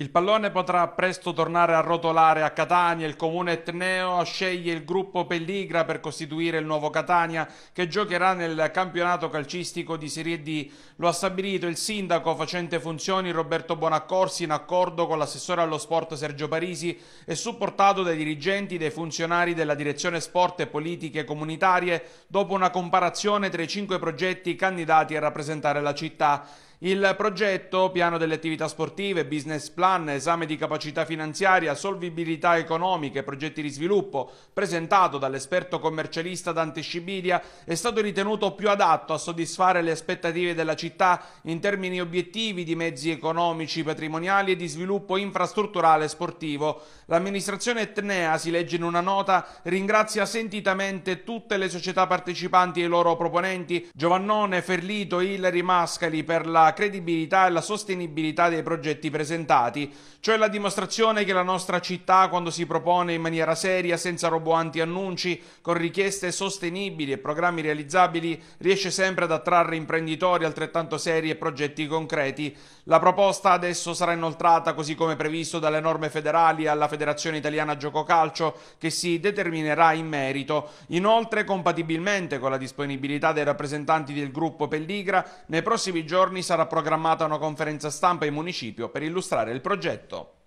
Il pallone potrà presto tornare a rotolare a Catania, il comune etneo sceglie il gruppo Pelligra per costituire il nuovo Catania che giocherà nel campionato calcistico di Serie D. Lo ha stabilito il sindaco facente funzioni Roberto Bonaccorsi in accordo con l'assessore allo sport Sergio Parisi e supportato dai dirigenti dei funzionari della direzione sport e politiche comunitarie dopo una comparazione tra i cinque progetti candidati a rappresentare la città. Il progetto, piano delle attività sportive, business plan, esame di capacità finanziaria, solvibilità economica e progetti di sviluppo, presentato dall'esperto commercialista Dante Scibilia, è stato ritenuto più adatto a soddisfare le aspettative della città in termini obiettivi di mezzi economici, patrimoniali e di sviluppo infrastrutturale e sportivo. L'amministrazione Etnea, si legge in una nota, ringrazia sentitamente tutte le società partecipanti e i loro proponenti, Giovannone, Ferlito, Ilari, Mascali per la credibilità e la sostenibilità dei progetti presentati, cioè la dimostrazione che la nostra città, quando si propone in maniera seria, senza roboanti annunci, con richieste sostenibili e programmi realizzabili, riesce sempre ad attrarre imprenditori altrettanto seri e progetti concreti. La proposta adesso sarà inoltrata, così come previsto dalle norme federali, alla Federazione Italiana Gioco Calcio, che si determinerà in merito. Inoltre, compatibilmente con la disponibilità dei rappresentanti del gruppo Pelligra, nei prossimi giorni sarà sarà programmata una conferenza stampa in municipio per illustrare il progetto.